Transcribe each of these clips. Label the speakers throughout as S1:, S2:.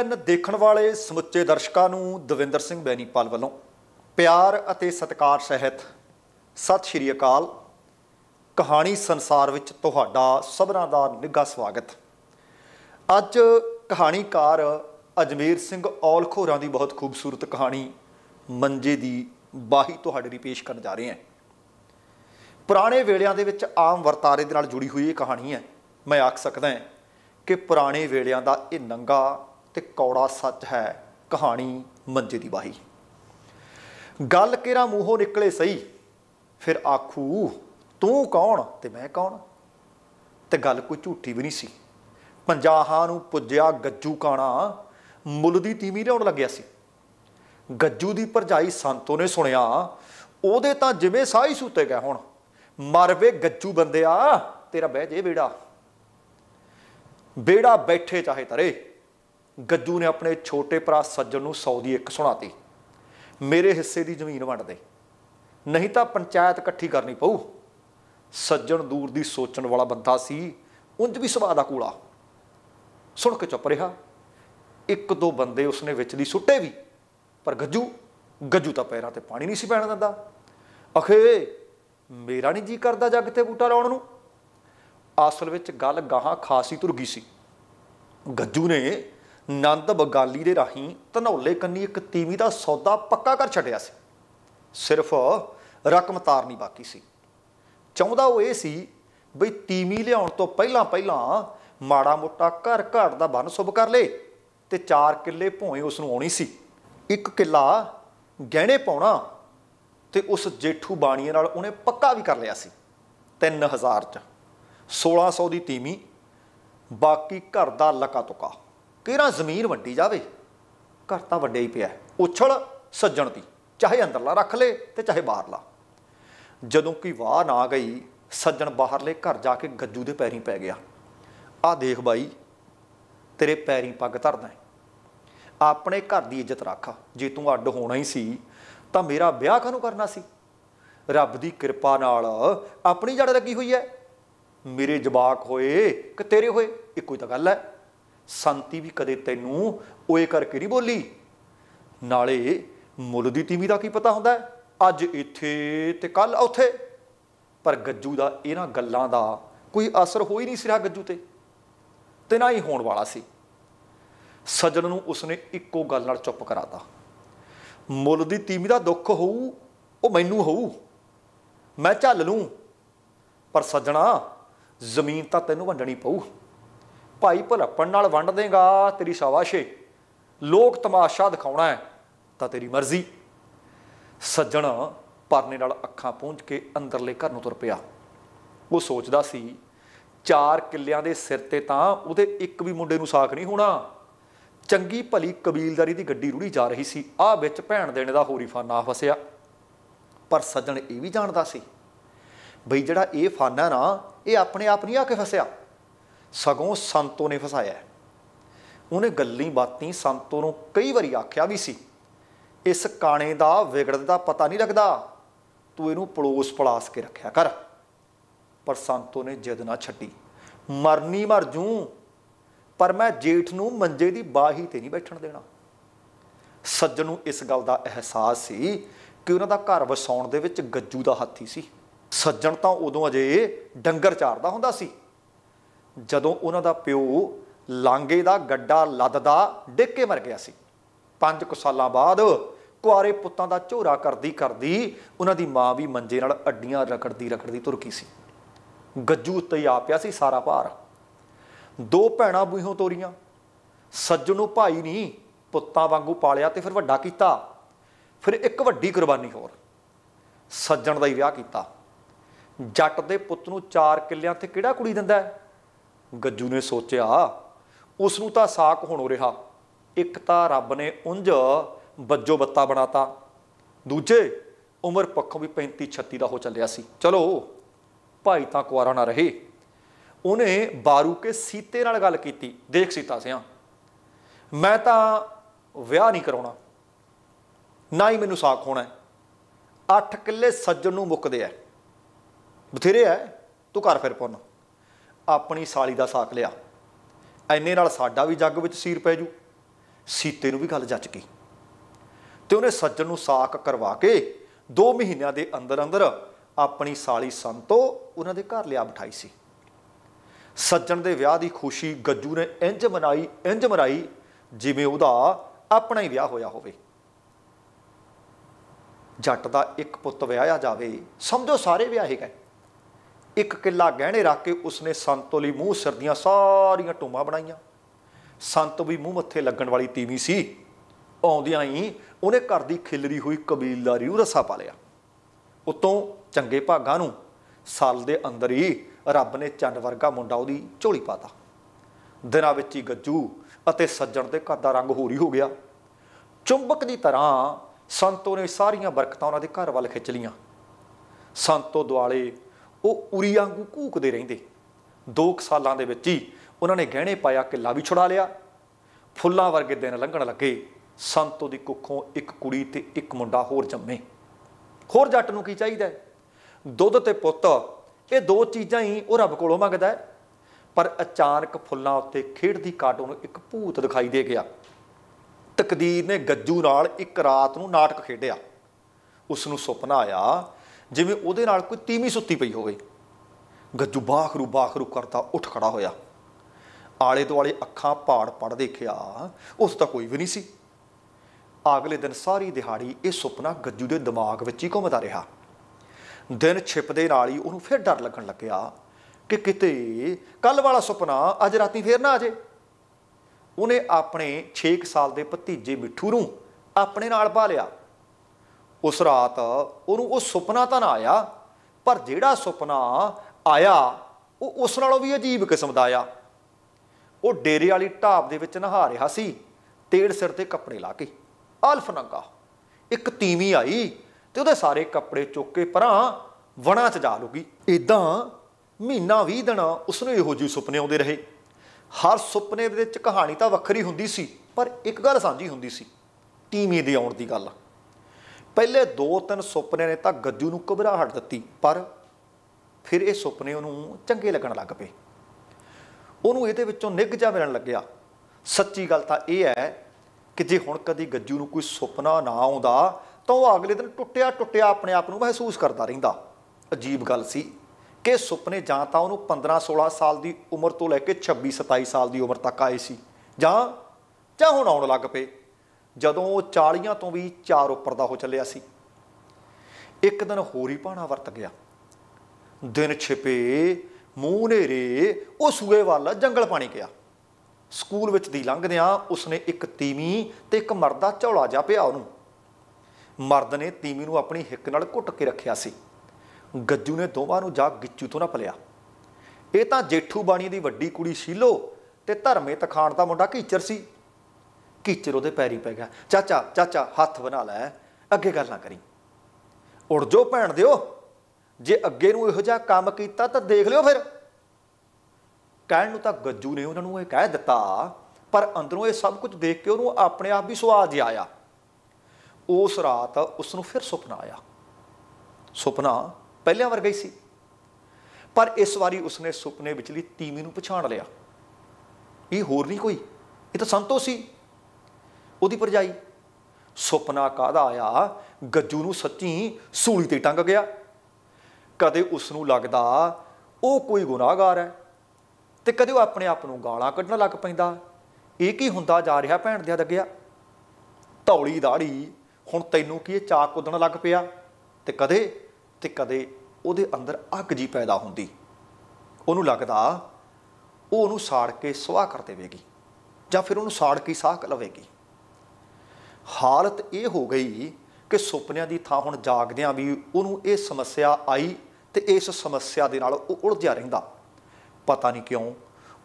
S1: ਐਨ ਦੇਖਣ ਵਾਲੇ ਸਮੁੱਚੇ ਦਰਸ਼ਕਾਂ ਨੂੰ ਦਵਿੰਦਰ ਸਿੰਘ ਬੈਣੀਪਾਲ ਵੱਲੋਂ ਪਿਆਰ ਅਤੇ ਸਤਿਕਾਰ ਸਹਿਤ ਸਤਿ ਸ਼੍ਰੀ ਅਕਾਲ ਕਹਾਣੀ ਸੰਸਾਰ ਵਿੱਚ ਤੁਹਾਡਾ ਸਭਨਾਂ ਦਾ ਨਿੱਘਾ ਸਵਾਗਤ ਅੱਜ ਕਹਾਣੀਕਾਰ ਅਜਮੇਰ ਸਿੰਘ ਔਲਖੋਰਾਂ ਦੀ ਬਹੁਤ ਖੂਬਸੂਰਤ ਕਹਾਣੀ ਮੰਜੇ ਦੀ ਬਾਹੀ ਤੁਹਾਡੇ ਲਈ ਪੇਸ਼ ਕਰਨ ਜਾ ਰਹੇ ਹਾਂ ਪੁਰਾਣੇ ਵੇਲਿਆਂ ਦੇ ਵਿੱਚ ਆਮ ਵਰਤਾਰੇ ਦੇ ਨਾਲ ਜੁੜੀ ਹੋਈ ਇਹ ਕਹਾਣੀ ਹੈ ਮੈਂ ਆਖ ਸਕਦਾ ਹਾਂ ਕਿ ਪੁਰਾਣੇ ਵੇਲਿਆਂ ਦਾ ਇਹ ਨੰਗਾ ਤੇ ਕੌੜਾ ਸੱਚ ਹੈ ਕਹਾਣੀ ਮੰਜੇ ਦੀ ਬਾਹੀ ਗੱਲ ਕੇਰਾ ਮੂੰਹੋਂ ਨਿਕਲੇ ਸਹੀ ਫਿਰ ਆਖੂ ਤੂੰ ਕੌਣ ਤੇ ਮੈਂ ਕੌਣ ਤੇ ਗੱਲ ਕੋਈ ਝੂਠੀ ਵੀ ਨਹੀਂ ਸੀ ਪੰਜਾਹਾਂ ਨੂੰ ਪੁੱਜਿਆ ਗੱਜੂ ਕਾਣਾ ਮੁੱਲ ਦੀ ਤੀਵੀਂ ਲਿਆਉਣ ਲੱਗਿਆ ਸੀ ਗੱਜੂ ਦੀ ਪਰਜਾਈ ਸੰਤੋ ਨੇ ਸੁਣਿਆ ਉਹਦੇ ਤਾਂ ਜਿਵੇਂ ਸਾਈ ਸੂਤੇ ਗਏ ਹੁਣ ਮਰਵੇ ਗੱਜੂ ਬੰਦਿਆ ਤੇਰਾ ਬਹਿ ਜੇ ਬੇੜਾ ਬੇੜਾ ਬੈਠੇ ਚਾਹੇ ਤਰੇ ਗੱਜੂ ਨੇ ਆਪਣੇ ਛੋਟੇ ਭਰਾ ਸੱਜਣ ਨੂੰ 100 ਦੀ ਇੱਕ ਸੁਣਾਤੀ ਮੇਰੇ ਹਿੱਸੇ ਦੀ ਜ਼ਮੀਨ ਵੰਡ ਦੇ ਨਹੀਂ ਤਾਂ ਪੰਚਾਇਤ ਇਕੱਠੀ ਕਰਨੀ ਪਊ ਸੱਜਣ ਦੂਰ ਦੀ ਸੋਚਣ ਵਾਲਾ ਬੰਦਾ ਸੀ ਉੰਜ ਵੀ ਸੁਭਾਅ ਦਾ ਕੂਲਾ ਸੁਣ ਕੇ ਚੁੱਪ ਰਿਹਾ ਇੱਕ ਦੋ ਬੰਦੇ ਉਸਨੇ ਵਿੱਚ ਦੀ ਸੁੱਟੇ ਵੀ ਪਰ ਗੱਜੂ ਗੱਜੂ ਤਾਂ ਪੈਰਾਂ ਤੇ ਪਾਣੀ ਨਹੀਂ ਸੀ ਪੈਣ ਦਿੰਦਾ ਅਖੇ ਮੇਰਾ ਨਹੀਂ ਜੀ ਕਰਦਾ ਜੱਗ ਤੇ ਬੂਟਾ ਲਾਉਣ ਨੂੰ ਅਸਲ ਵਿੱਚ ਗੱਲ ਗਾਹਾਂ ਖਾਸੀ ਤੁਰ ਗਈ ਸੀ ਗੱਜੂ ਨੇ ਨੰਦ ਬਗਾਲੀ ਦੇ ਰਾਹੀਂ ਧਨੌਲੇ ਕੰਨੀ ਇੱਕ ਤੀਵੀ ਦਾ ਸੌਦਾ ਪੱਕਾ ਕਰ ਛੱਡਿਆ ਸੀ ਸਿਰਫ ਰਕਮ ਤਾਰਨੀ ਬਾਕੀ ਸੀ ਚਾਹੁੰਦਾ ਉਹ ਇਹ ਸੀ ਬਈ ਤੀਵੀ ਲਿਆਉਣ ਤੋਂ ਪਹਿਲਾਂ ਪਹਿਲਾਂ ਮਾੜਾ ਮੋਟਾ ਘਰ ਘਾਟ ਦਾ ਬੰਨ ਸੁਭ ਕਰ ਲੇ ਤੇ ਚਾਰ ਕਿੱਲੇ ਭੋਏ ਉਸ ਨੂੰ ਆਉਣੀ ਸੀ ਇੱਕ ਕਿੱਲਾ ਗਹਿਣੇ ਪਾਉਣਾ ਤੇ ਉਸ ਜੇਠੂ ਬਾਣੀਏ ਨਾਲ ਉਹਨੇ ਪੱਕਾ ਵੀ ਕਰ ਲਿਆ ਸੀ 3000 ਚ 1600 ਦੀ ਤੀਮੀ ਬਾਕੀ ਘਰ ਦਾ ਲਕਾ ਤੁਕਾ ਕਿਹੜਾ ਜ਼ਮੀਰ ਵੰਡੀ ਜਾਵੇ ਘਰ ਤਾਂ ਵੱਡੇ ਹੀ ਪਿਆ ਉਛਲ ਸੱਜਣ ਦੀ ਚਾਹੇ ਅੰਦਰਲਾ ਰੱਖ ਲੇ ਤੇ ਚਾਹੇ ਬਾਹਰਲਾ ਜਦੋਂ ਕੀ ਵਾਹ ਨਾ ਗਈ ਸੱਜਣ ਬਾਹਰਲੇ ਘਰ ਜਾ ਕੇ ਗੱਜੂ ਦੇ ਪੈਰੀਂ ਪੈ ਗਿਆ ਆ ਦੇਖ ਬਾਈ ਤੇਰੇ ਪੈਰੀਂ ਪੱਗ ਧਰਦਾ ਆਪਣੇ ਘਰ ਦੀ ਇੱਜ਼ਤ ਰੱਖ ਜੇ ਤੂੰ ਅੱਡ ਹੋਣਾ ਹੀ ਸੀ ਤਾਂ ਮੇਰਾ ਵਿਆਹ ਕਾਹਨੂੰ ਕਰਨਾ ਸੀ ਰੱਬ ਦੀ ਕਿਰਪਾ ਨਾਲ ਆਪਣੀ ਜੜ ਲੱਗੀ ਹੋਈ ਹੈ ਮੇਰੇ ਜਵਾਕ ਹੋਏ ਕਿ ਤੇਰੇ ਹੋਏ ਇੱਕੋ ਹੀ ਤਾਂ ਗੱਲ ਹੈ ਸੰਤੀ ਵੀ ਕਦੇ ਤੈਨੂੰ ਓਏ ਕਰਕੇ ਨਹੀਂ ਬੋਲੀ ਨਾਲੇ ਮੁੱਲ ਦੀ ਤੀਵੀ ਦਾ ਕੀ ਪਤਾ ਹੁੰਦਾ ਅੱਜ ਇੱਥੇ ਤੇ ਕੱਲ ਉੱਥੇ ਪਰ ਗੱਜੂ ਦਾ ਇਹਨਾਂ ਗੱਲਾਂ ਦਾ ਕੋਈ ਅਸਰ ਹੋ ਹੀ ਨਹੀਂ ਸਿਰਾ ਗੱਜੂ ਤੇ ਤੇ ਨਾ ਹੀ ਹੋਣ ਵਾਲਾ ਸੀ ਸਜਣ ਨੂੰ ਉਸਨੇ ਇੱਕੋ ਗੱਲ ਨਾਲ ਚੁੱਪ ਕਰਾਤਾ ਮੁੱਲ ਦੀ ਤੀਵੀ ਦਾ ਦੁੱਖ ਹੋਊ ਉਹ ਮੈਨੂੰ ਹੋਊ ਮੈਂ ਝੱਲ ਲੂੰ ਪਰ ਸਜਣਾ ਜ਼ਮੀਨ ਤਾਂ ਤੈਨੂੰ ਵੰਡਣੀ ਪਊ ਭਾਈ ਭਲੱਪਣ ਨਾਲ ਵੰਡ ਦੇਗਾ ਤੇਰੀ ਸ਼ਾਬਾਸ਼ੇ ਲੋਕ ਤਮਾਸ਼ਾ ਦਿਖਾਉਣਾ ਹੈ ਤਾਂ ਤੇਰੀ ਮਰਜ਼ੀ ਸੱਜਣ ਪਰਨੇ ਨਾਲ ਅੱਖਾਂ ਪੂੰਝ ਕੇ ਅੰਦਰਲੇ ਘਰ ਨੂੰ ਤੁਰ ਪਿਆ ਉਹ ਸੋਚਦਾ ਸੀ ਚਾਰ ਕਿੱਲਿਆਂ ਦੇ ਸਿਰ ਤੇ ਤਾਂ ਉਹਦੇ ਇੱਕ ਵੀ ਮੁੰਡੇ ਨੂੰ ਸਾਖ ਨਹੀਂ ਹੋਣਾ ਚੰਗੀ ਭਲੀ ਕਬੀਲਦਾਰੀ ਦੀ ਗੱਡੀ ਰੁੜੀ ਜਾ ਰਹੀ ਸੀ ਆ ਵਿੱਚ ਭੈਣ ਦੇਣੇ ਦਾ ਹੋਰੀ ਫਾਨਾ ਫਸਿਆ ਪਰ ਸੱਜਣ ਇਹ ਵੀ ਜਾਣਦਾ ਸੀ ਬਈ ਜਿਹੜਾ ਇਹ ਫਾਨਾ ਨਾ ਇਹ ਆਪਣੇ ਆਪ ਨਹੀਂ ਆ ਕੇ ਫਸਿਆ ਸਗੋਂ ਸੰਤੋ ਨੇ ਫਸਾਇਆ ਉਹਨੇ ਗੱਲੀ ਬਾਤੀ ਸੰਤੋ ਨੂੰ ਕਈ ਵਾਰੀ ਆਖਿਆ ਵੀ ਸੀ ਇਸ ਕਾਣੇ ਦਾ ਵਿਗੜਦ ਦਾ ਪਤਾ ਨਹੀਂ ਲੱਗਦਾ ਤੂੰ ਇਹਨੂੰ ਪਲੋਸ ਪਲਾਸ ਕੇ ਰੱਖਿਆ ਕਰ ਪਰ ਸੰਤੋ ਨੇ ਜਿੱਦ ਨਾ ਛੱਡੀ ਮਰਨੀ ਮਰ ਜੂ ਪਰ ਮੈਂ ਜੇਠ ਨੂੰ ਮੰਜੇ ਦੀ ਬਾਹੀ ਤੇ ਨਹੀਂ ਬੈਠਣ ਦੇਣਾ ਸੱਜਣ ਨੂੰ ਇਸ ਗੱਲ ਦਾ ਅਹਿਸਾਸ ਸੀ ਕਿ ਉਹਨਾਂ ਦਾ ਘਰ ਵਸਾਉਣ ਦੇ ਵਿੱਚ ਗੱਜੂ ਦਾ ਹਾਥੀ ਸੀ ਸੱਜਣ ਤਾਂ ਉਦੋਂ ਅਜੇ ਡੰਗਰ ਚਾਰਦਾ ਹੁੰਦਾ ਸੀ ਜਦੋਂ ਉਹਨਾਂ ਦਾ ਪਿਓ ਲਾਂਗੇ ਦਾ ਗੱਡਾ ਲੱਦਦਾ ਡਿੱਗ ਕੇ ਮਰ ਗਿਆ ਸੀ 5 ਕੁ ਸਾਲਾਂ ਬਾਅਦ ਕੁਆਰੇ ਪੁੱਤਾਂ ਦਾ ਝੋਰਾ ਕਰਦੀ ਕਰਦੀ ਉਹਨਾਂ ਦੀ ਮਾਂ ਵੀ ਮੰਜੇ ਨਾਲ ਅੱਡੀਆਂ ਰਖੜਦੀ ਰਖੜਦੀ ਤੁਰਕੀ ਸੀ ਗੱਜੂ ਉੱਤੇ ਆ ਪਿਆ ਸੀ ਸਾਰਾ ਭਾਰ ਦੋ ਭੈਣਾਂ ਬੂਹੋਂ ਤੋਰੀਆਂ ਸੱਜਣ ਨੂੰ ਭਾਈ ਨਹੀਂ ਪੁੱਤਾਂ ਵਾਂਗੂ ਪਾਲਿਆ ਤੇ ਫਿਰ ਵੱਡਾ ਕੀਤਾ ਫਿਰ ਇੱਕ ਵੱਡੀ ਕੁਰਬਾਨੀ ਹੋਰ ਸੱਜਣ ਦਾ ਹੀ ਵਿਆਹ ਕੀਤਾ ਜੱਟ ਦੇ ਪੁੱਤ ਨੂੰ ਚਾਰ ਕਿੱਲਿਆਂ ਤੇ ਕਿਹੜਾ ਕੁੜੀ ਦਿੰਦਾ ਗੱਜੂ ਨੇ ਸੋਚਿਆ ਉਸ ਨੂੰ ਤਾਂ ਸਾਕ ਹੋਣੋ ਰਿਹਾ ਇੱਕ ਤਾਂ ਰੱਬ ਨੇ ਉੰਜ ਬੱਜੋ ਬੱਤਾ ਬਣਾਤਾ ਦੂਜੇ ਉਮਰ ਪੱਖੋਂ ਵੀ 35 36 ਦਾ ਹੋ ਚੱਲਿਆ ਸੀ ਚਲੋ ਭਾਈ ਤਾਂ ਕੁਆਰਾ ਨਾ ਰਹੇ ਉਹਨੇ ਬਾਰੂ ਕੇ ਸੀਤੇ ਨਾਲ ਗੱਲ ਕੀਤੀ ਦੇਖ ਸੀਤਾ ਸਿਆ ਮੈਂ ਤਾਂ ਵਿਆਹ ਨਹੀਂ ਕਰਾਉਣਾ ਨਾ ਹੀ ਮੈਨੂੰ ਸਾਖ ਹੋਣਾ 8 ਕਿੱਲੇ ਸੱਜਣ ਨੂੰ ਮੁੱਕਦੇ ਐ ਬਥੇਰੇ ਐ ਤੂੰ ਘਰ ਫਿਰ ਪੁੰਨ ਆਪਣੀ ਸਾਲੀ ਦਾ ਸਾਕ ਲਿਆ ਐਨੇ ਨਾਲ ਸਾਡਾ ਵੀ ਜੱਗ ਵਿੱਚ ਸੀਰ ਪੈ ਜੂ ਸੀਤੇ ਨੂੰ ਵੀ ਗੱਲ ਜੱਚ ਗਈ ਤੇ ਉਹਨੇ ਸੱਜਣ ਨੂੰ ਸਾਕ ਕਰਵਾ ਕੇ 2 ਮਹੀਨਿਆਂ ਦੇ ਅੰਦਰ ਅੰਦਰ ਆਪਣੀ ਸਾਲੀ ਸੰਤੋ ਉਹਨਾਂ ਦੇ ਘਰ ਲਿਆ ਬਿਠਾਈ ਸੀ ਸੱਜਣ ਦੇ ਵਿਆਹ ਦੀ ਖੁਸ਼ੀ ਗੱਜੂ ਨੇ ਇੰਜ ਮਨਾਈ ਇੰਜ ਮਰਾਈ ਜਿਵੇਂ ਉਹਦਾ ਆਪਣਾ ਹੀ ਵਿਆਹ ਹੋਇਆ ਹੋਵੇ ਜੱਟ ਦਾ ਇੱਕ ਪੁੱਤ ਵਿਆਹਿਆ ਜਾਵੇ ਸਮਝੋ ਸਾਰੇ ਵਿਆਹੇ ਗਏ ਇੱਕ ਕਿੱਲਾ ਗਹਿਣੇ ਰੱਖ ਕੇ ਉਸਨੇ ਸੰਤੋ ਲਈ ਮੂੰਹ ਸਿਰ ਦੀਆਂ ਸਾਰੀਆਂ ਟੁੰਮਾਂ ਬਣਾਈਆਂ ਸੰਤ ਵੀ ਮੂੰਹ ਮੱਥੇ ਲੱਗਣ ਵਾਲੀ ਤੀਵੀ ਸੀ ਆਉਂਦਿਆਂ ਹੀ ਉਹਨੇ ਘਰ ਦੀ ਖਿਲਰੀ ਹੋਈ ਕਬੀਲਦਾਰੀ ਨੂੰ ਰਸਾ ਪਾ ਲਿਆ ਉਤੋਂ ਚੰਗੇ ਭਾਗਾਂ ਨੂੰ ਸਾਲ ਦੇ ਅੰਦਰ ਹੀ ਰੱਬ ਨੇ ਚੰਨ ਵਰਗਾ ਮੁੰਡਾ ਉਹਦੀ ਝੋਲੀ ਪਾਤਾ ਦਿਨਾਂ ਵਿੱਚ ਹੀ ਗੱਜੂ ਅਤੇ ਸੱਜਣ ਦੇ ਘਰ ਦਾ ਰੰਗ ਹੋਰੀ ਹੋ ਗਿਆ ਚੁੰਬਕ ਦੀ ਤਰ੍ਹਾਂ ਸੰਤੋ ਨੇ ਸਾਰੀਆਂ ਬਰਕਤਾਂ ਉਹਨਾਂ ਦੇ ਘਰ ਵੱਲ ਖਿੱਚ ਲੀਆਂ ਸੰਤੋ ਦੁਆਲੇ ਉਹ ਉਰੀਆਂ ਵਾਂਗੂ ਕੂਕਦੇ ਰਹਿੰਦੇ 2 ਸਾਲਾਂ ਦੇ ਵਿੱਚ ਹੀ ਉਹਨਾਂ ਨੇ ਗਹਿਣੇ ਪਾਇਆ ਕਿ ਵੀ ਛੁੜਾ ਲਿਆ ਫੁੱਲਾਂ ਵਰਗੇ ਦਿਨ ਲੰਘਣ ਲੱਗੇ ਸੰਤੋ ਦੀ ਕੁੱਖੋਂ ਇੱਕ ਕੁੜੀ ਤੇ ਇੱਕ ਮੁੰਡਾ ਹੋਰ ਜੰਮੇ ਹੋਰ ਜੱਟ ਨੂੰ ਕੀ ਚਾਹੀਦਾ ਦੁੱਧ ਤੇ ਪੁੱਤ ਇਹ ਦੋ ਚੀਜ਼ਾਂ ਹੀ ਉਹ ਰੱਬ ਕੋਲੋਂ ਮੰਗਦਾ ਪਰ ਅਚਾਨਕ ਫੁੱਲਾਂ ਉੱਤੇ ਖੇਡਦੀ ਕਾਟੋ ਨੂੰ ਇੱਕ ਭੂਤ ਦਿਖਾਈ ਦੇ ਗਿਆ ਤਕਦੀਰ ਨੇ ਗੱਜੂ ਨਾਲ ਇੱਕ ਰਾਤ ਨੂੰ ਨਾਟਕ ਖੇਡਿਆ ਉਸ ਨੂੰ ਸੁਪਨਾ ਆਇਆ ਜਿਵੇਂ ਉਹਦੇ ਨਾਲ ਕੋਈ ਤੀਵੀਂ ਸੁੱਤੀ ਪਈ ਹੋਵੇ ਗੱਜੂ ਬਾਖਰੂ ਬਾਖਰੂ ਕਰਦਾ ਉੱਠ ਖੜਾ ਹੋਇਆ ਆਲੇ ਦੁਆਲੇ ਅੱਖਾਂ ਪਾੜ ਪੜ ਦੇਖਿਆ ਉਸ ਤਾਂ ਕੋਈ ਵੀ ਨਹੀਂ ਸੀ ਅਗਲੇ ਦਿਨ ਸਾਰੀ ਦਿਹਾੜੀ ਇਹ ਸੁਪਨਾ ਗੱਜੂ ਦੇ ਦਿਮਾਗ ਵਿੱਚ ਹੀ ਘੁੰਮਦਾ ਰਿਹਾ ਦਿਨ ਛਿਪਦੇ ਨਾਲ ਹੀ ਉਹਨੂੰ ਫਿਰ ਡਰ ਲੱਗਣ ਲੱਗਿਆ ਕਿ ਕਿਤੇ ਕੱਲ ਵਾਲਾ ਸੁਪਨਾ ਅੱਜ ਰਾਤੀ ਫੇਰ ਨਾ ਆ ਜੇ ਉਹਨੇ ਆਪਣੇ 6 ਸਾਲ ਦੇ ਭਤੀਜੇ ਮਿੱਠੂ ਨੂੰ ਆਪਣੇ ਨਾਲ ਪਾ ਲਿਆ ਉਸ ਰਾਤ ਉਹਨੂੰ ਉਹ ਸੁਪਨਾ ਤਾਂ ਨਾ ਆਇਆ ਪਰ ਜਿਹੜਾ ਸੁਪਨਾ ਆਇਆ ਉਹ ਉਸ ਨਾਲੋਂ ਵੀ ਅਜੀਬ ਕਿਸਮ ਦਾ ਆਇਆ ਉਹ ਡੇਰੇ ਵਾਲੀ ਢਾਬ ਦੇ ਵਿੱਚ ਨਹਾ ਰਿਹਾ ਸੀ ਤੇੜ ਸਿਰ ਤੇ ਕੱਪੜੇ ਲਾ ਕੇ ਅਲਫ ਨੰਗਾ ਇੱਕ ਤੀਵੀਂ ਆਈ ਤੇ ਉਹਦੇ ਸਾਰੇ ਕੱਪੜੇ ਚੁੱਕ ਕੇ ਪਰਾਂ ਵਣਾ 'ਚ ਜਾ ਲੁਗੀ ਇਦਾਂ ਮਹੀਨਾ 20 ਦਿਨ ਨੂੰ ਇਹੋ ਜਿਹੇ ਸੁਪਨੇ ਆਉਂਦੇ ਰਹੇ ਹਰ ਸੁਪਨੇ ਵਿੱਚ ਕਹਾਣੀ ਤਾਂ ਵੱਖਰੀ ਹੁੰਦੀ ਸੀ ਪਰ ਇੱਕ ਗੱਲ ਸਾਂਝੀ ਹੁੰਦੀ ਸੀ ਤੀਵੀਂ ਦੇ ਆਉਣ ਦੀ ਗੱਲ ਪਹਿਲੇ 2-3 ਸੁਪਨੇ ਨੇ ਤਾਂ ਗੱਜੂ ਨੂੰ ਘਬਰਾਹਟ ਦਿੱਤੀ ਪਰ ਫਿਰ ਇਹ ਸੁਪਨੇ ਉਹਨੂੰ ਚੰਗੇ ਲੱਗਣ ਲੱਗ ਪਏ ਉਹਨੂੰ ਇਹਦੇ ਵਿੱਚੋਂ ਨਿੱਘ ਜਾ ਮਿਲਣ ਲੱਗਿਆ ਸੱਚੀ ਗੱਲ ਤਾਂ ਇਹ ਹੈ ਕਿ ਜੇ ਹੁਣ ਕਦੀ ਗੱਜੂ ਨੂੰ ਕੋਈ ਸੁਪਨਾ ਨਾ ਆਉਂਦਾ ਤਾਂ ਉਹ ਅਗਲੇ ਦਿਨ ਟੁੱਟਿਆ ਟੁੱਟਿਆ ਆਪਣੇ ਆਪ ਨੂੰ ਮਹਿਸੂਸ ਕਰਦਾ ਰਹਿੰਦਾ ਅਜੀਬ ਗੱਲ ਸੀ ਕਿ ਸੁਪਨੇ ਜਾਂ ਤਾਂ ਉਹਨੂੰ 15-16 ਸਾਲ ਦੀ ਉਮਰ ਤੋਂ ਲੈ ਕੇ 26-27 ਸਾਲ ਦੀ ਉਮਰ ਤੱਕ ਆਏ ਸੀ ਜਾਂ ਜਾਂ ਹੁਣ ਆਉਣ ਲੱਗ ਪਏ ਜਦੋਂ ਉਹ 40 ਤੋਂ ਵੀ 4 ਉੱਪਰ ਦਾ ਹੋ ਚੱਲਿਆ ਸੀ ਇੱਕ ਦਿਨ ਹੋਰ ਹੀ ਪਾਣਾ ਵਰਤ ਗਿਆ ਦਿਨ ਛਿਪੇ ਮੂੰਹ ਨੇਰੇ ਉਹ ਸੂਏ ਵੱਲ ਜੰਗਲ ਪਾਣੀ ਗਿਆ ਸਕੂਲ ਵਿੱਚ ਦੀ ਲੰਘਦਿਆਂ ਉਸਨੇ ਇੱਕ ਤੀਵੀਂ ਤੇ ਇੱਕ ਮਰਦਾ ਝੌਲਾ ਜਾ ਪਿਆ ਉਹਨੂੰ ਮਰਦ ਨੇ ਤੀਵੀਂ ਨੂੰ ਆਪਣੀ ਹਿੱਕ ਨਾਲ ਘੁੱਟ ਕੇ ਰੱਖਿਆ ਸੀ ਗੱਜੂ ਨੇ ਦੋਵਾਂ ਨੂੰ ਜਾ ਗਿੱਚੂ ਤੋਂ ਨਾ ਪਲਿਆ ਇਹ ਤਾਂ ਜੇਠੂ ਬਾਣੀ ਦੀ ਵੱਡੀ ਕੁੜੀ ਸ਼ੀਲੋ ਤੇ ਧਰਮੇ ਤਖਾਨ ਦਾ ਮੁੰਡਾ ਕੀਚਰ ਸੀ ਕੀਚਰ ਉਹਦੇ ਪੈਰੀ ਪੈ ਗਿਆ ਚਾਚਾ ਚਾਚਾ ਹੱਥ ਬਣਾ ਲੈ ਅੱਗੇ ਗੱਲ ਨਾ ਕਰੀ ਉੜ ਜੋ ਭੈਣ ਦਿਓ ਜੇ ਅੱਗੇ ਨੂੰ ਇਹੋ ਜਿਹਾ ਕੰਮ ਕੀਤਾ ਤਾਂ ਦੇਖ ਲਿਓ ਫਿਰ ਕਹਿਣ ਨੂੰ ਤਾਂ ਗੱਜੂ ਨੇ ਉਹਨਾਂ ਨੂੰ ਇਹ ਕਹਿ ਦਿੱਤਾ ਪਰ ਅੰਦਰੋਂ ਇਹ ਸਭ ਕੁਝ ਦੇਖ ਕੇ ਉਹਨੂੰ ਆਪਣੇ ਆਪ ਵੀ ਸਵਾਦ ਜਿਹਾ ਆਇਆ ਉਸ ਰਾਤ ਉਸ ਨੂੰ ਫਿਰ ਸੁਪਨਾ ਆਇਆ ਸੁਪਨਾ ਪਹਿਲਾਂ ਵਰਗਾ ਹੀ ਸੀ ਪਰ ਇਸ ਵਾਰੀ ਉਸਨੇ ਸੁਪਨੇ ਵਿਚਲੀ ਤੀਵੀ ਨੂੰ ਪਛਾਣ ਲਿਆ ਇਹ ਹੋਰ ਨਹੀਂ ਕੋਈ ਇਹ ਤਾਂ ਸੰਤੋ ਸੀ ਉਹਦੀ ਪਰਜਾਈ ਸੁਪਨਾ ਕਾਦਾ ਆਇਆ ਗੱਜੂ ਨੂੰ ਸੱਚੀ ਸੂਲੀ ਤੇ ਟੰਗ ਗਿਆ ਕਦੇ ਉਸ ਨੂੰ ਲੱਗਦਾ ਉਹ ਕੋਈ ਗੁਨਾਹਗਾਰ ਹੈ ਤੇ ਕਦੇ ਉਹ ਆਪਣੇ ਆਪ ਨੂੰ ਗਾਲਾਂ ਕੱਢਣ ਲੱਗ ਪੈਂਦਾ ਇਹ ਕੀ ਹੁੰਦਾ ਜਾ ਰਿਹਾ ਭੈਣ ਦੇ ਲੱਗਿਆ ਧੌਲੀ ਦਾੜੀ ਹੁਣ ਤੈਨੂੰ ਕੀ ਇਹ ਚਾਕ ਉਦਣ ਲੱਗ ਪਿਆ ਤੇ ਕਦੇ ਤੇ ਕਦੇ ਉਹਦੇ ਅੰਦਰ ਅੱਗ ਜੀ ਪੈਦਾ ਹੁੰਦੀ ਉਹਨੂੰ ਲੱਗਦਾ ਉਹ ਉਹਨੂੰ ਸਾੜ ਕੇ ਸਵਾਹ ਕਰ ਦੇਵੇਗੀ ਜਾਂ ਫਿਰ ਉਹਨੂੰ ਸਾੜ ਕੇ ਸਾਹ ਲਵੇਗੀ ਹਾਲਤ ਇਹ ਹੋ ਗਈ ਕਿ ਸੁਪਨਿਆਂ ਦੀ ਥਾਂ ਹੁਣ ਜਾਗਦਿਆਂ ਵੀ ਉਹਨੂੰ ਇਹ ਸਮੱਸਿਆ ਆਈ ਤੇ ਇਸ ਸਮੱਸਿਆ ਦੇ ਨਾਲ ਉਹ ਉਲਝਿਆ ਰਹਿੰਦਾ ਪਤਾ ਨਹੀਂ ਕਿਉਂ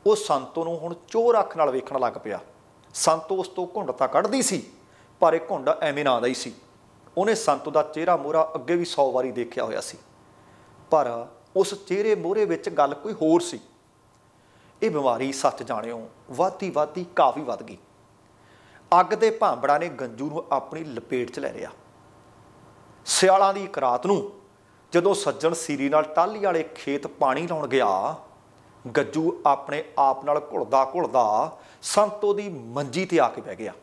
S1: ਉਹ ਸੰਤੋ ਨੂੰ ਹੁਣ ਚੋਰ ਅੱਖ ਨਾਲ ਵੇਖਣ ਲੱਗ ਪਿਆ ਸੰਤੋ ਉਸ ਤੋਂ ਘੁੰਡ ਤਾਂ ਕੱਢਦੀ ਸੀ ਪਰ ਇਹ ਘੁੰਡ ਐਵੇਂ ਨਾ ਆਦਾ ਹੀ ਸੀ ਉਹਨੇ ਸੰਤੋ ਦਾ ਚਿਹਰਾ ਮੋਹਰਾ ਅੱਗੇ ਵੀ 100 ਵਾਰੀ ਦੇਖਿਆ ਹੋਇਆ ਸੀ ਪਰ ਉਸ ਚਿਹਰੇ ਮੋਹਰੇ ਵਿੱਚ ਗੱਲ ਕੋਈ ਹੋਰ ਸੀ ਇਹ ਬਿਮਾਰੀ ਸੱਚ ਜਾਣਿਓ ਵਾਤੀ ਵਾਤੀ ਕਾਫੀ ਵੱਧ ਗਈ ਅੱਗ ਦੇ ਭਾਂਬੜਾ ਨੇ ਗੰਜੂ ਨੂੰ ਆਪਣੀ ਲਪੇਟ 'ਚ ਲੈ ਲਿਆ ਸਿਆਲਾਂ ਦੀ ਇੱਕ ਰਾਤ ਨੂੰ ਜਦੋਂ ਸੱਜਣ ਸੀਰੀ ਨਾਲ ਟਾਲੀ ਵਾਲੇ ਖੇਤ ਪਾਣੀ ਲਾਉਣ ਗਿਆ ਗੱਜੂ ਆਪਣੇ ਆਪ ਨਾਲ ਘੁਲਦਾ ਘੁਲਦਾ ਸੰਤੋ ਦੀ ਮੰਜੀ ਤੇ ਆ ਕੇ ਬਹਿ ਗਿਆ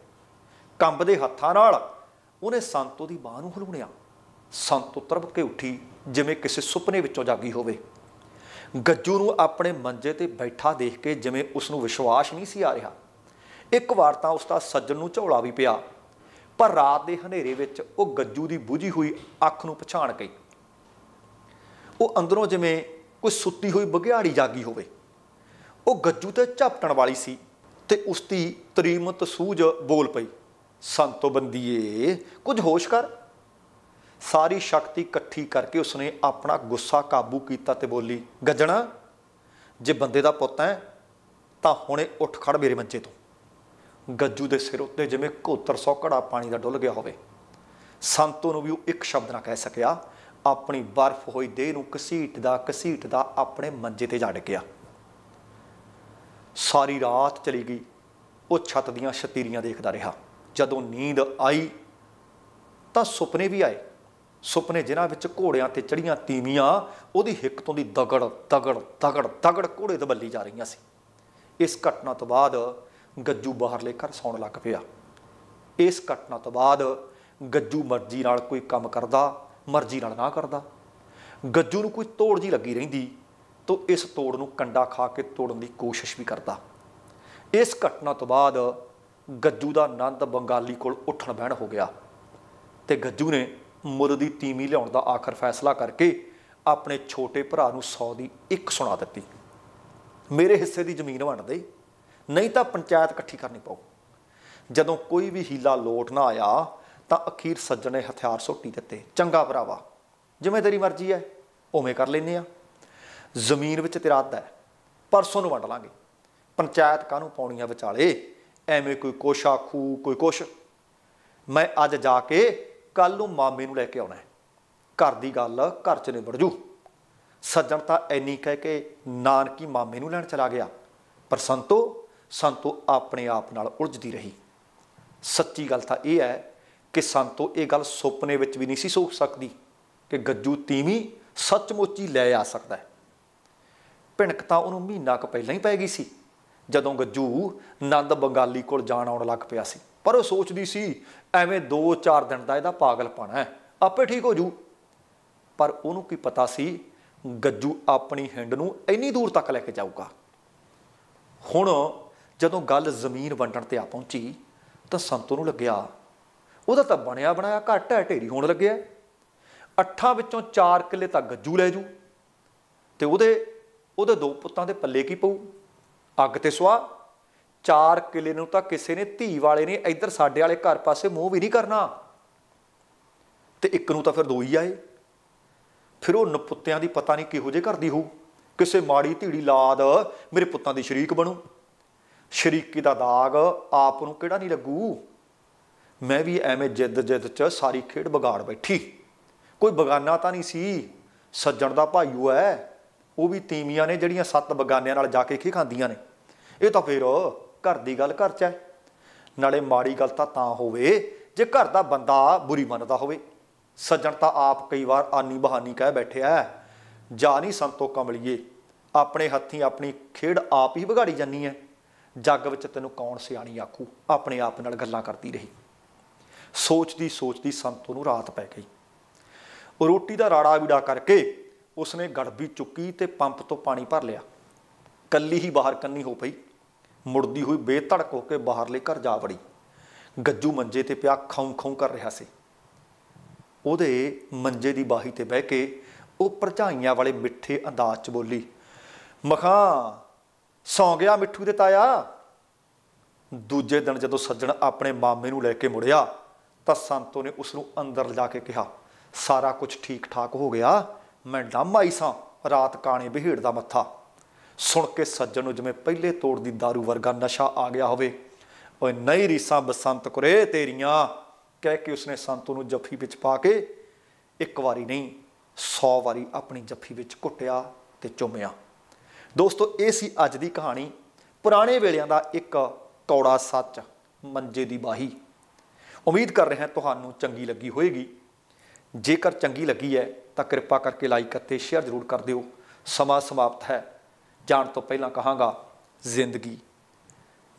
S1: ਕੰਬਦੇ ਹੱਥਾਂ ਨਾਲ ਉਹਨੇ ਸੰਤੋ ਦੀ ਬਾਹ ਨੂੰ ਹਲੂਣਿਆ ਸੰਤੋ ਤਰਬ ਕੇ ਉੱਠੀ ਜਿਵੇਂ ਕਿਸੇ ਸੁਪਨੇ ਵਿੱਚੋਂ ਜਾਗੀ ਹੋਵੇ ਗੱਜੂ ਨੂੰ ਆਪਣੇ ਮੰਜੇ ਤੇ ਬੈਠਾ ਦੇਖ ਕੇ ਜਿਵੇਂ ਉਸ ਨੂੰ ਵਿਸ਼ਵਾਸ ਨਹੀਂ ਸੀ ਆ ਰਿਹਾ ਇੱਕ ਵਾਰ ਤਾਂ ਉਸ ਦਾ ਸੱਜਣ ਨੂੰ ਝੋਲਾ ਵੀ ਪਿਆ ਪਰ ਰਾਤ ਦੇ ਹਨੇਰੇ ਵਿੱਚ ਉਹ ਗੱਜੂ ਦੀ ਬੁਝੀ ਹੋਈ ਅੱਖ ਨੂੰ ਪਛਾਣ ਗਈ ਉਹ ਅੰਦਰੋਂ ਜਿਵੇਂ ਕੋਈ ਸੁੱਤੀ ਹੋਈ ਬਗਿਆੜੀ ਜਾਗੀ ਹੋਵੇ ਉਹ ਗੱਜੂ ਤੇ ਝਪਟਣ ਵਾਲੀ ਸੀ ਤੇ ਉਸ ਦੀ ਤਰੀਮਤ ਸੂਝ ਬੋਲ ਪਈ ਸੰਤੋ ਬੰਦੀਏ ਕੁਝ ਹੋਸ਼ ਕਰ ਸਾਰੀ ਸ਼ਕਤੀ ਇਕੱਠੀ ਕਰਕੇ ਉਸਨੇ ਆਪਣਾ ਗੁੱਸਾ ਕਾਬੂ ਕੀਤਾ ਤੇ ਬੋਲੀ ਗੱਜਣਾ ਜੇ ਬੰਦੇ ਦਾ ਪੁੱਤ ਹੈ ਤਾਂ ਹੁਣੇ ਉੱਠ ਖੜ ਮੇਰੇ ਮੰਚੇ ਤੋਂ ਗੱਜੂ ਦੇ ਸਿਰ ਉੱਤੇ ਜਿਵੇਂ ਘੋਤਰ ਸੌ ਘੜਾ ਪਾਣੀ ਦਾ ਡੁੱਲ ਗਿਆ ਹੋਵੇ ਸੰਤੋ ਨੂੰ ਵੀ ਉਹ ਇੱਕ ਸ਼ਬਦ ਨਾ ਕਹਿ ਸਕਿਆ ਆਪਣੀ ਬਰਫ਼ ਹੋਈ ਦੇਹ ਨੂੰ ਕਸੀਟ ਦਾ ਕਸੀਟ ਦਾ ਆਪਣੇ ਮੰਜੇ ਤੇ ਜੜ ਗਿਆ ਸਾਰੀ ਰਾਤ ਚਲੀ ਗਈ ਉਹ ਛੱਤ ਦੀਆਂ ਛਤੀਰੀਆਂ ਦੇਖਦਾ ਰਿਹਾ ਜਦੋਂ ਨੀਂਦ ਆਈ ਤਾਂ ਸੁਪਨੇ ਵੀ ਆਏ ਸੁਪਨੇ ਜਿਨ੍ਹਾਂ ਵਿੱਚ ਘੋੜਿਆਂ ਤੇ ਚੜੀਆਂ ਤੀਵੀਆਂ ਉਹਦੀ ਹਿੱਕ ਤੋਂ ਦੀ ਦਗੜ ਦਗੜ ਦਗੜ ਦਗੜ ਘੋੜੇ ਤੇ ਬੱਲੀ ਜਾ ਰਹੀਆਂ ਸੀ ਇਸ ਘਟਨਾ ਤੋਂ ਬਾਅਦ ਗੱਜੂ ਬਾਹਰਲੇ ਘਰ ਸੌਣ ਲੱਗ ਪਿਆ ਇਸ ਘਟਨਾ ਤੋਂ ਬਾਅਦ ਗੱਜੂ ਮਰਜ਼ੀ ਨਾਲ ਕੋਈ ਕੰਮ ਕਰਦਾ ਮਰਜ਼ੀ ਨਾਲ ਨਾ ਕਰਦਾ ਗੱਜੂ ਨੂੰ ਕੋਈ ਤੋੜ ਜੀ ਲੱਗੀ ਰਹਿੰਦੀ ਤੋ ਇਸ ਤੋੜ ਨੂੰ ਕੰਡਾ ਖਾ ਕੇ ਤੋੜਨ ਦੀ ਕੋਸ਼ਿਸ਼ ਵੀ ਕਰਦਾ ਇਸ ਘਟਨਾ ਤੋਂ ਬਾਅਦ ਗੱਜੂ ਦਾ ਆਨੰਦ ਬੰਗਾਲੀ ਕੋਲ ਉੱਠਣ ਬਹਿਣ ਹੋ ਗਿਆ ਤੇ ਗੱਜੂ ਨੇ ਮੁੱਲ ਦੀ ਤੀਮੀ ਲਿਆਉਣ ਦਾ ਆਖਰ ਫੈਸਲਾ ਕਰਕੇ ਆਪਣੇ ਛੋਟੇ ਭਰਾ ਨੂੰ 100 ਦੀ ਇੱਕ ਸੁਣਾ ਦਿੱਤੀ ਮੇਰੇ ਹਿੱਸੇ ਦੀ ਜ਼ਮੀਨ ਵੰਡ ਦੇ ਨਹੀਂ ਤਾਂ ਪੰਚਾਇਤ ਇਕੱਠੀ ਕਰਨੀ ਪਊ ਜਦੋਂ ਕੋਈ ਵੀ ਹੀਲਾ ਲੋਟ ਨਾ ਆਇਆ ਤਾਂ ਅਖੀਰ ਸੱਜਣੇ ਹਥਿਆਰ ਸੋਟੀ ਦਿੱਤੇ ਚੰਗਾ ਭਰਾਵਾ ਜਿਵੇਂ ਤੇਰੀ ਮਰਜ਼ੀ ਹੈ ਉਵੇਂ ਕਰ ਲੈਨੇ ਆ ਜ਼ਮੀਨ ਵਿੱਚ ਤੇਰਾ ਹੱਥ ਹੈ ਪਰਸੋਂ ਨੂੰ ਵੰਡ ਲਾਂਗੇ ਪੰਚਾਇਤ ਕਾਹਨੂੰ ਪਾਉਣੀਆਂ ਵਿਚਾਲੇ ਐਵੇਂ ਕੋਈ ਕੋਸ਼ਾ ਖੂ ਕੋਈ ਕੁਛ ਮੈਂ ਅੱਜ ਜਾ ਕੇ ਕੱਲ ਨੂੰ ਮਾਮੇ ਨੂੰ ਲੈ ਕੇ ਆਉਣਾ ਘਰ ਦੀ ਗੱਲ ਘਰ 'ਚ ਨਿਬੜ ਜੂ ਸੱਜਣ ਤਾਂ ਐਨੀ ਕਹਿ ਕੇ ਨਾਨਕੀ ਮਾਮੇ ਨੂੰ ਲੈਣ ਚਲਾ ਗਿਆ ਪਰ ਸੰਤੋ ਸੰਤੋ ਆਪਣੇ ਆਪ ਨਾਲ ਉਲਝਦੀ ਰਹੀ ਸੱਚੀ ਗੱਲ ਤਾਂ ਇਹ ਹੈ ਕਿ ਸੰਤੋ ਇਹ ਗੱਲ ਸੁਪਨੇ ਵਿੱਚ ਵੀ ਨਹੀਂ ਸੀ ਸੋਚ ਸਕਦੀ ਕਿ ਗੱਜੂ ਤੀਵੀਂ ਸੱਚਮੁੱਚ ਹੀ ਲੈ ਆ ਸਕਦਾ ਹੈ ਭਿਣਕ ਤਾਂ ਉਹਨੂੰ ਮਹੀਨਾ ਕੁ ਪਹਿਲਾਂ ਹੀ ਪੈ ਗਈ ਸੀ ਜਦੋਂ ਗੱਜੂ ਨੰਦ ਬੰਗਾਲੀ ਕੋਲ ਜਾਣ ਆਉਣ ਲੱਗ ਪਿਆ ਸੀ ਪਰ ਉਹ ਸੋਚਦੀ ਸੀ ਐਵੇਂ 2-4 ਦਿਨ ਦਾ ਇਹਦਾ ਪਾਗਲਪਣਾ ਹੈ ਆਪੇ ਠੀਕ ਹੋ ਜੂ ਪਰ ਉਹਨੂੰ ਕੀ ਪਤਾ ਸੀ ਗੱਜੂ ਆਪਣੀ ਹਿੰਡ ਨੂੰ ਇੰਨੀ ਦੂਰ ਤੱਕ ਲੈ ਕੇ ਜਾਊਗਾ ਹੁਣ ਜਦੋਂ ਗੱਲ ਜ਼ਮੀਨ ਵੰਡਣ ਤੇ ਆ ਪਹੁੰਚੀ ਤਾਂ ਸੰਤੋ ਨੂੰ ਲੱਗਿਆ ਉਹਦਾ ਤਾਂ ਬਣਿਆ ਬਣਾਇਆ ਘਰ ਢਹਿ ਢੇਰੀ ਹੋਣ ਲੱਗਿਆ ਅੱਠਾਂ ਵਿੱਚੋਂ 4 ਕਿੱਲੇ ਤਾਂ ਗੱਜੂ ਲੈ ਜੂ ਤੇ ਉਹਦੇ ਉਹਦੇ ਦੋ ਪੁੱਤਾਂ ਦੇ ਪੱਲੇ ਕੀ ਪਊ ਅੱਗ ਤੇ ਸਵਾ 4 ਕਿੱਲੇ ਨੂੰ ਤਾਂ ਕਿਸੇ ਨੇ ਧੀ ਵਾਲੇ ਨੇ ਇੱਧਰ ਸਾਡੇ ਵਾਲੇ ਘਰ ਪਾਸੇ ਮੂੰਹ ਵੀ ਨਹੀਂ ਕਰਨਾ ਤੇ ਇੱਕ ਨੂੰ ਤਾਂ ਫਿਰ ਦੋ ਹੀ ਆਏ ਫਿਰ ਉਹ ਨਪੁੱਤਿਆਂ ਦੀ ਪਤਾ ਨਹੀਂ ਕਿਹੋ ਜੇ ਕਰਦੀ ਹੋ ਕਿਸੇ ਮਾੜੀ ਧੀੜੀ ਲਾਦ ਮੇਰੇ ਪੁੱਤਾਂ ਦੀ ਸ਼ਰੀਕ ਬਣੂ ਸ਼ਰੀਕੀ ਦਾ ਦਾਗ ਆਪ ਨੂੰ ਕਿਹੜਾ ਨਹੀਂ ਲੱਗੂ ਮੈਂ ਵੀ ਐਵੇਂ ਜਿੱਦ ਜਿੱਦ ਚ ਸਾਰੀ ਖੇਡ ਵਿਗਾੜ ਬੈਠੀ ਕੋਈ ਬਗਾਨਾ ਤਾਂ ਨਹੀਂ ਸੀ ਸੱਜਣ ਦਾ ਉਹ ਐ ਉਹ ਵੀ ਤੀਮੀਆਂ ਨੇ ਜਿਹੜੀਆਂ ਸੱਤ ਬਗਾਨਿਆਂ ਨਾਲ ਜਾ ਕੇ ਖੇ ਖਾਂਦੀਆਂ ਨੇ ਇਹ ਤਾਂ ਫੇਰ ਘਰ ਦੀ ਗੱਲ ਘਰ ਚ ਐ ਨਾਲੇ ਮਾੜੀ ਗੱਲ ਤਾਂ ਤਾਂ ਹੋਵੇ ਜੇ ਘਰ ਦਾ ਬੰਦਾ ਬੁਰੀ ਮੰਨਦਾ ਹੋਵੇ ਸੱਜਣ ਤਾਂ ਆਪ ਕਈ ਵਾਰ ਆਨੀ ਬਹਾਨੀ ਕਹਿ ਬੈਠਿਆ ਜਾ ਨਹੀਂ ਸੰਤੋ ਕਮਲੀਏ ਆਪਣੇ ਹੱਥੀਂ ਆਪਣੀ ਖੇਡ ਆਪ ਹੀ ਵਿਗਾੜੀ ਜਾਨੀ ਐ ਜੱਗ ਵਿੱਚ ਤੈਨੂੰ ਕੌਣ ਸਿਆਣੀ ਆਖੂ ਆਪਣੇ ਆਪ ਨਾਲ ਗੱਲਾਂ ਕਰਦੀ ਰਹੀ ਸੋਚਦੀ ਸੋਚਦੀ ਸੰਤੋ ਨੂੰ ਰਾਤ ਪੈ ਗਈ ਉਹ ਰੋਟੀ ਦਾ ਰਾੜਾ ਵਿੜਾ ਕਰਕੇ ਉਸਨੇ ਗੜਬੀ ਚੁੱਕੀ ਤੇ ਪੰਪ ਤੋਂ ਪਾਣੀ ਭਰ ਲਿਆ ਕੱਲੀ ਹੀ ਬਾਹਰ ਕੰਨੀ ਹੋ ਪਈ ਮੁੜਦੀ ਹੋਈ ਬੇਧੜਕ ਹੋ ਕੇ ਬਾਹਰਲੇ ਘਰ ਜਾ ਵੜੀ ਗੱਜੂ ਮੰਜੇ ਤੇ ਪਿਆ ਖੌਂ ਖੌਂ ਕਰ ਰਿਹਾ ਸੀ ਉਹਦੇ ਮੰਜੇ ਦੀ ਬਾਹੀ ਤੇ ਬਹਿ ਕੇ ਉਹ ਪਰਝਾਈਆਂ ਵਾਲੇ ਮਿੱਠੇ ਅੰਦਾਜ਼ 'ਚ ਬੋਲੀ ਮਖਾਂ ਸੌ ਗਿਆ ਮਿੱਠੂ ਦੇ ਤਾਇਆ ਦੂਜੇ ਦਿਨ ਜਦੋਂ ਸੱਜਣ ਆਪਣੇ ਮਾਮੇ ਨੂੰ ਲੈ ਕੇ ਮੁੜਿਆ ਤਾਂ ਸੰਤੋ ਨੇ ਉਸ ਨੂੰ ਅੰਦਰ ਲਾ ਕੇ ਕਿਹਾ ਸਾਰਾ ਕੁਝ ਠੀਕ ਠਾਕ ਹੋ ਗਿਆ ਮੈਂ ਡੰਮ ਆਈ ਸਾਂ ਰਾਤ ਕਾਣੇ ਬਿਹੇੜ ਦਾ ਮੱਥਾ ਸੁਣ ਕੇ ਸੱਜਣ ਨੂੰ ਜਿਵੇਂ ਪਹਿਲੇ ਤੋੜ ਦੀ दारू ਵਰਗਾ ਨਸ਼ਾ ਆ ਗਿਆ ਹੋਵੇ ਓਏ ਨਹੀਂ ਰੀਸਾਂ ਬਸੰਤ ਕੁਰੇ ਤੇਰੀਆਂ ਕਹਿ ਕੇ ਉਸਨੇ ਸੰਤੋ ਨੂੰ ਜੱਫੀ ਵਿੱਚ ਪਾ ਕੇ ਇੱਕ ਵਾਰੀ ਨਹੀਂ 100 ਵਾਰੀ ਆਪਣੀ ਜੱਫੀ ਵਿੱਚ ਘੁੱਟਿਆ ਤੇ ਚੁੰਮਿਆ ਦੋਸਤੋ ਇਹ ਸੀ ਅੱਜ ਦੀ ਕਹਾਣੀ ਪੁਰਾਣੇ ਵੇਲਿਆਂ ਦਾ ਇੱਕ ਕੌੜਾ ਸੱਚ ਮੰਜੇ ਦੀ ਬਾਹੀ ਉਮੀਦ ਕਰ ਰਿਹਾ ਤੁਹਾਨੂੰ ਚੰਗੀ ਲੱਗੀ ਹੋਵੇਗੀ ਜੇਕਰ ਚੰਗੀ ਲੱਗੀ ਹੈ ਤਾਂ ਕਿਰਪਾ ਕਰਕੇ ਲਾਈਕ ਅਤੇ ਸ਼ੇਅਰ ਜ਼ਰੂਰ ਕਰ ਦਿਓ ਸਮਾਂ ਸਮਾਪਤ ਹੈ ਜਾਣ ਤੋਂ ਪਹਿਲਾਂ ਕਹਾਂਗਾ ਜ਼ਿੰਦਗੀ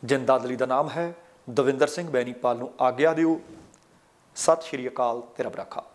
S1: ਜਿੰਦਾਦਲੀ ਦਾ ਨਾਮ ਹੈ ਦਵਿੰਦਰ ਸਿੰਘ ਬੈਣੀਪਾਲ ਨੂੰ ਆਗਿਆ ਦਿਓ ਸਤਿ ਸ਼੍ਰੀ ਅਕਾਲ ਤੇ ਰੱਬ ਰੱਖਾ